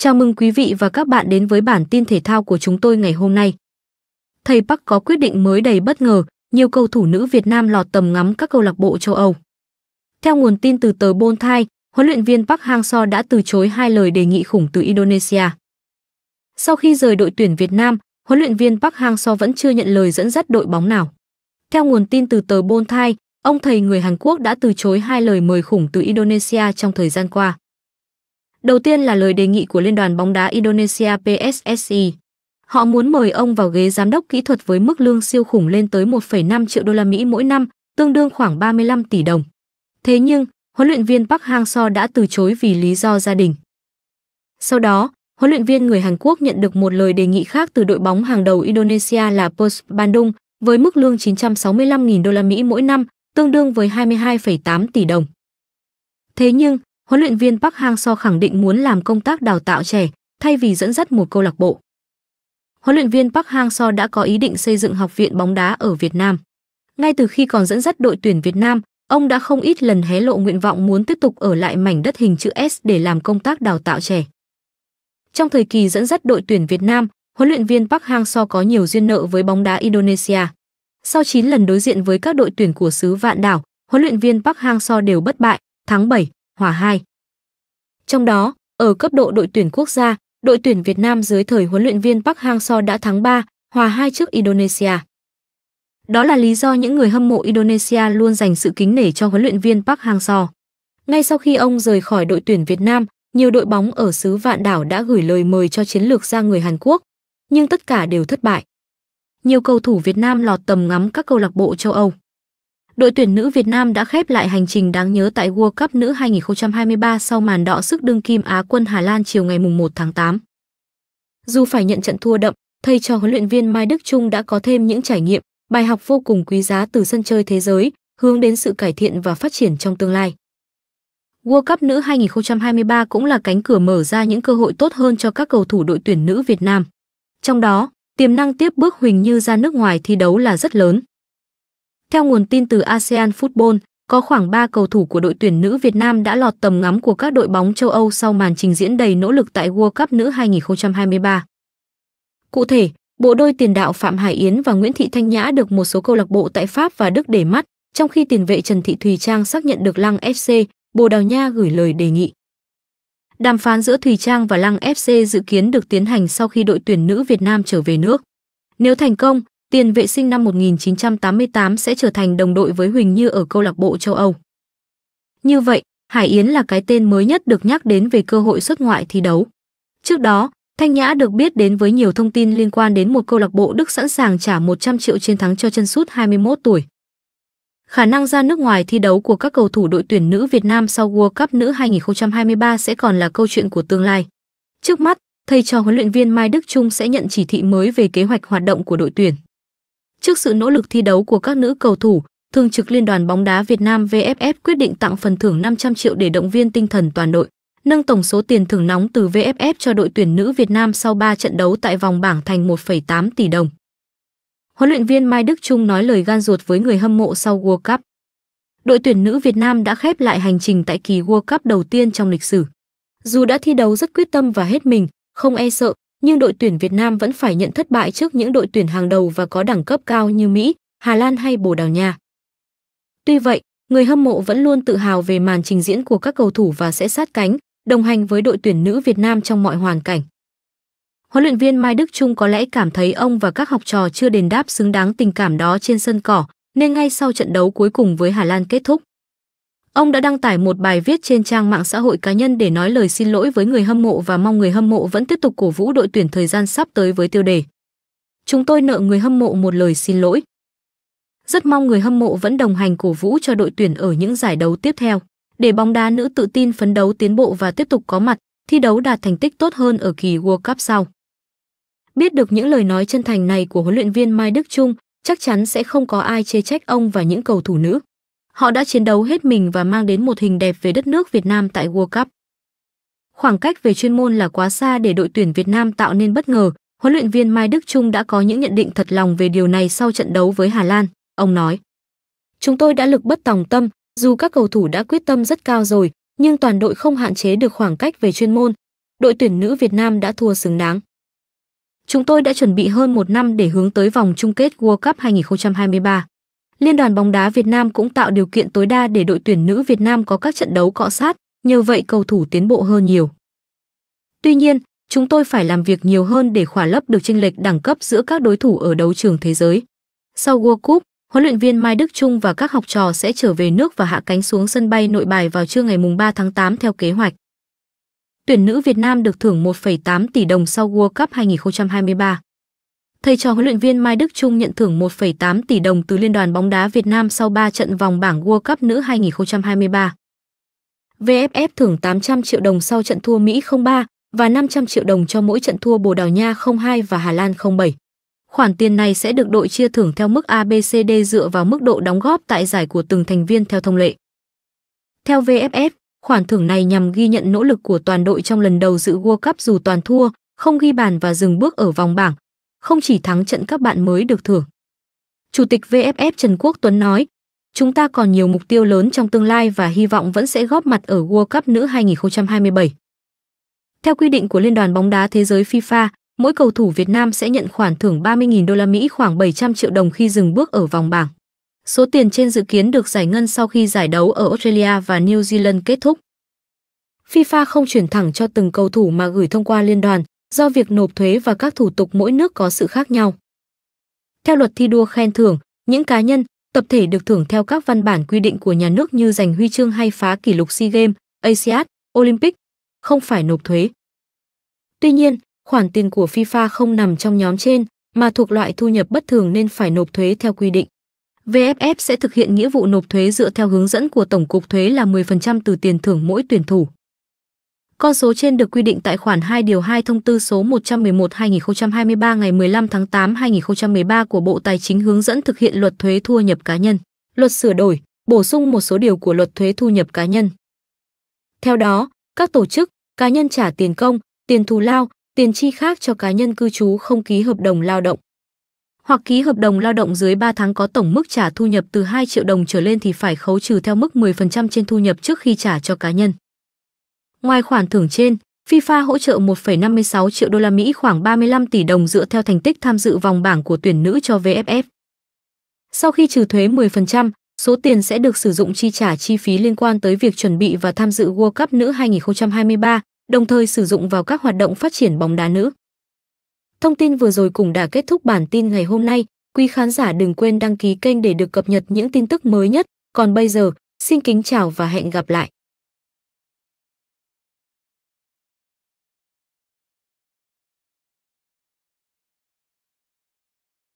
Chào mừng quý vị và các bạn đến với bản tin thể thao của chúng tôi ngày hôm nay. Thầy Park có quyết định mới đầy bất ngờ, nhiều cầu thủ nữ Việt Nam lọt tầm ngắm các câu lạc bộ châu Âu. Theo nguồn tin từ tờ Thai, huấn luyện viên Park Hang-seo đã từ chối hai lời đề nghị khủng từ Indonesia. Sau khi rời đội tuyển Việt Nam, huấn luyện viên Park Hang-seo vẫn chưa nhận lời dẫn dắt đội bóng nào. Theo nguồn tin từ tờ Thai, ông thầy người Hàn Quốc đã từ chối hai lời mời khủng từ Indonesia trong thời gian qua. Đầu tiên là lời đề nghị của Liên đoàn bóng đá Indonesia PSSI. Họ muốn mời ông vào ghế giám đốc kỹ thuật với mức lương siêu khủng lên tới 1,5 triệu đô la Mỹ mỗi năm, tương đương khoảng 35 tỷ đồng. Thế nhưng, huấn luyện viên Park Hang-seo đã từ chối vì lý do gia đình. Sau đó, huấn luyện viên người Hàn Quốc nhận được một lời đề nghị khác từ đội bóng hàng đầu Indonesia là Pers Bandung với mức lương 965.000 đô la Mỹ mỗi năm, tương đương với 22,8 tỷ đồng. Thế nhưng, huấn luyện viên Park Hang-seo khẳng định muốn làm công tác đào tạo trẻ thay vì dẫn dắt một câu lạc bộ. Huấn luyện viên Park Hang-seo đã có ý định xây dựng học viện bóng đá ở Việt Nam. Ngay từ khi còn dẫn dắt đội tuyển Việt Nam, ông đã không ít lần hé lộ nguyện vọng muốn tiếp tục ở lại mảnh đất hình chữ S để làm công tác đào tạo trẻ. Trong thời kỳ dẫn dắt đội tuyển Việt Nam, huấn luyện viên Park Hang-seo có nhiều duyên nợ với bóng đá Indonesia. Sau 9 lần đối diện với các đội tuyển của xứ Vạn Đảo, huấn luyện viên Park Hang-seo đều bất bại, thắng 7, hỏa 2. Trong đó, ở cấp độ đội tuyển quốc gia, đội tuyển Việt Nam dưới thời huấn luyện viên Park Hang-seo đã thắng 3, hòa 2 trước Indonesia. Đó là lý do những người hâm mộ Indonesia luôn dành sự kính nể cho huấn luyện viên Park Hang-seo. Ngay sau khi ông rời khỏi đội tuyển Việt Nam, nhiều đội bóng ở xứ Vạn Đảo đã gửi lời mời cho chiến lược gia người Hàn Quốc, nhưng tất cả đều thất bại. Nhiều cầu thủ Việt Nam lọt tầm ngắm các câu lạc bộ châu Âu đội tuyển nữ Việt Nam đã khép lại hành trình đáng nhớ tại World Cup nữ 2023 sau màn đọ sức đương kim Á quân Hà Lan chiều ngày 1 tháng 8. Dù phải nhận trận thua đậm, thầy trò huấn luyện viên Mai Đức Trung đã có thêm những trải nghiệm, bài học vô cùng quý giá từ sân chơi thế giới, hướng đến sự cải thiện và phát triển trong tương lai. World Cup nữ 2023 cũng là cánh cửa mở ra những cơ hội tốt hơn cho các cầu thủ đội tuyển nữ Việt Nam. Trong đó, tiềm năng tiếp bước Huỳnh Như ra nước ngoài thi đấu là rất lớn. Theo nguồn tin từ ASEAN Football, có khoảng 3 cầu thủ của đội tuyển nữ Việt Nam đã lọt tầm ngắm của các đội bóng châu Âu sau màn trình diễn đầy nỗ lực tại World Cup nữ 2023. Cụ thể, bộ đôi tiền đạo Phạm Hải Yến và Nguyễn Thị Thanh Nhã được một số câu lạc bộ tại Pháp và Đức để mắt, trong khi tiền vệ Trần Thị Thùy Trang xác nhận được Lăng FC, Bồ Đào Nha gửi lời đề nghị. Đàm phán giữa Thùy Trang và Lăng FC dự kiến được tiến hành sau khi đội tuyển nữ Việt Nam trở về nước. Nếu thành công, tiền vệ sinh năm 1988 sẽ trở thành đồng đội với Huỳnh Như ở câu lạc bộ châu Âu. Như vậy, Hải Yến là cái tên mới nhất được nhắc đến về cơ hội xuất ngoại thi đấu. Trước đó, Thanh Nhã được biết đến với nhiều thông tin liên quan đến một câu lạc bộ Đức sẵn sàng trả 100 triệu chiến thắng cho chân sút 21 tuổi. Khả năng ra nước ngoài thi đấu của các cầu thủ đội tuyển nữ Việt Nam sau World Cup nữ 2023 sẽ còn là câu chuyện của tương lai. Trước mắt, thầy trò huấn luyện viên Mai Đức Trung sẽ nhận chỉ thị mới về kế hoạch hoạt động của đội tuyển. Trước sự nỗ lực thi đấu của các nữ cầu thủ, Thường trực Liên đoàn bóng đá Việt Nam VFF quyết định tặng phần thưởng 500 triệu để động viên tinh thần toàn đội, nâng tổng số tiền thưởng nóng từ VFF cho đội tuyển nữ Việt Nam sau 3 trận đấu tại vòng bảng thành 1,8 tỷ đồng. Huấn luyện viên Mai Đức Trung nói lời gan ruột với người hâm mộ sau World Cup. Đội tuyển nữ Việt Nam đã khép lại hành trình tại kỳ World Cup đầu tiên trong lịch sử. Dù đã thi đấu rất quyết tâm và hết mình, không e sợ, nhưng đội tuyển Việt Nam vẫn phải nhận thất bại trước những đội tuyển hàng đầu và có đẳng cấp cao như Mỹ, Hà Lan hay Bồ Đào Nha. Tuy vậy, người hâm mộ vẫn luôn tự hào về màn trình diễn của các cầu thủ và sẽ sát cánh, đồng hành với đội tuyển nữ Việt Nam trong mọi hoàn cảnh. Huấn luyện viên Mai Đức Trung có lẽ cảm thấy ông và các học trò chưa đền đáp xứng đáng tình cảm đó trên sân cỏ, nên ngay sau trận đấu cuối cùng với Hà Lan kết thúc, Ông đã đăng tải một bài viết trên trang mạng xã hội cá nhân để nói lời xin lỗi với người hâm mộ và mong người hâm mộ vẫn tiếp tục cổ vũ đội tuyển thời gian sắp tới với tiêu đề Chúng tôi nợ người hâm mộ một lời xin lỗi. Rất mong người hâm mộ vẫn đồng hành cổ vũ cho đội tuyển ở những giải đấu tiếp theo, để bóng đá nữ tự tin phấn đấu tiến bộ và tiếp tục có mặt, thi đấu đạt thành tích tốt hơn ở kỳ World Cup sau. Biết được những lời nói chân thành này của huấn luyện viên Mai Đức Trung, chắc chắn sẽ không có ai chê trách ông và những cầu thủ nữ. Họ đã chiến đấu hết mình và mang đến một hình đẹp về đất nước Việt Nam tại World Cup. Khoảng cách về chuyên môn là quá xa để đội tuyển Việt Nam tạo nên bất ngờ, huấn luyện viên Mai Đức Trung đã có những nhận định thật lòng về điều này sau trận đấu với Hà Lan. Ông nói, Chúng tôi đã lực bất tòng tâm, dù các cầu thủ đã quyết tâm rất cao rồi, nhưng toàn đội không hạn chế được khoảng cách về chuyên môn. Đội tuyển nữ Việt Nam đã thua xứng đáng. Chúng tôi đã chuẩn bị hơn một năm để hướng tới vòng chung kết World Cup 2023. Liên đoàn bóng đá Việt Nam cũng tạo điều kiện tối đa để đội tuyển nữ Việt Nam có các trận đấu cọ sát, nhờ vậy cầu thủ tiến bộ hơn nhiều. Tuy nhiên, chúng tôi phải làm việc nhiều hơn để khỏa lấp được chênh lệch đẳng cấp giữa các đối thủ ở đấu trường thế giới. Sau World Cup, huấn luyện viên Mai Đức Trung và các học trò sẽ trở về nước và hạ cánh xuống sân bay nội bài vào trưa ngày 3 tháng 8 theo kế hoạch. Tuyển nữ Việt Nam được thưởng 1,8 tỷ đồng sau World Cup 2023. Thầy trò huấn luyện viên Mai Đức Trung nhận thưởng 1,8 tỷ đồng từ Liên đoàn bóng đá Việt Nam sau 3 trận vòng bảng World Cup nữ 2023. VFF thưởng 800 triệu đồng sau trận thua Mỹ 03 và 500 triệu đồng cho mỗi trận thua Bồ Đào Nha 02 và Hà Lan 07. Khoản tiền này sẽ được đội chia thưởng theo mức ABCD dựa vào mức độ đóng góp tại giải của từng thành viên theo thông lệ. Theo VFF, khoản thưởng này nhằm ghi nhận nỗ lực của toàn đội trong lần đầu dự World Cup dù toàn thua, không ghi bàn và dừng bước ở vòng bảng, không chỉ thắng trận các bạn mới được thưởng. Chủ tịch VFF Trần Quốc Tuấn nói, chúng ta còn nhiều mục tiêu lớn trong tương lai và hy vọng vẫn sẽ góp mặt ở World Cup nữ 2027. Theo quy định của Liên đoàn bóng đá thế giới FIFA, mỗi cầu thủ Việt Nam sẽ nhận khoản thưởng 30.000 đô la Mỹ khoảng 700 triệu đồng khi dừng bước ở vòng bảng. Số tiền trên dự kiến được giải ngân sau khi giải đấu ở Australia và New Zealand kết thúc. FIFA không chuyển thẳng cho từng cầu thủ mà gửi thông qua liên đoàn, do việc nộp thuế và các thủ tục mỗi nước có sự khác nhau. Theo luật thi đua khen thưởng, những cá nhân, tập thể được thưởng theo các văn bản quy định của nhà nước như giành huy chương hay phá kỷ lục SEA Games, ASEAN, Olympic, không phải nộp thuế. Tuy nhiên, khoản tiền của FIFA không nằm trong nhóm trên mà thuộc loại thu nhập bất thường nên phải nộp thuế theo quy định. VFF sẽ thực hiện nghĩa vụ nộp thuế dựa theo hướng dẫn của Tổng cục Thuế là 10% từ tiền thưởng mỗi tuyển thủ. Con số trên được quy định tại khoản 2 điều 2 thông tư số 111/2023 ngày 15 tháng 8 2013 của Bộ Tài chính hướng dẫn thực hiện luật thuế thu nhập cá nhân, luật sửa đổi, bổ sung một số điều của luật thuế thu nhập cá nhân. Theo đó, các tổ chức, cá nhân trả tiền công, tiền thù lao, tiền chi khác cho cá nhân cư trú không ký hợp đồng lao động hoặc ký hợp đồng lao động dưới 3 tháng có tổng mức trả thu nhập từ 2 triệu đồng trở lên thì phải khấu trừ theo mức 10% trên thu nhập trước khi trả cho cá nhân. Ngoài khoản thưởng trên, FIFA hỗ trợ 1,56 triệu đô la Mỹ khoảng 35 tỷ đồng dựa theo thành tích tham dự vòng bảng của tuyển nữ cho VFF. Sau khi trừ thuế 10%, số tiền sẽ được sử dụng chi trả chi phí liên quan tới việc chuẩn bị và tham dự World Cup nữ 2023, đồng thời sử dụng vào các hoạt động phát triển bóng đá nữ. Thông tin vừa rồi cũng đã kết thúc bản tin ngày hôm nay. Quý khán giả đừng quên đăng ký kênh để được cập nhật những tin tức mới nhất. Còn bây giờ, xin kính chào và hẹn gặp lại.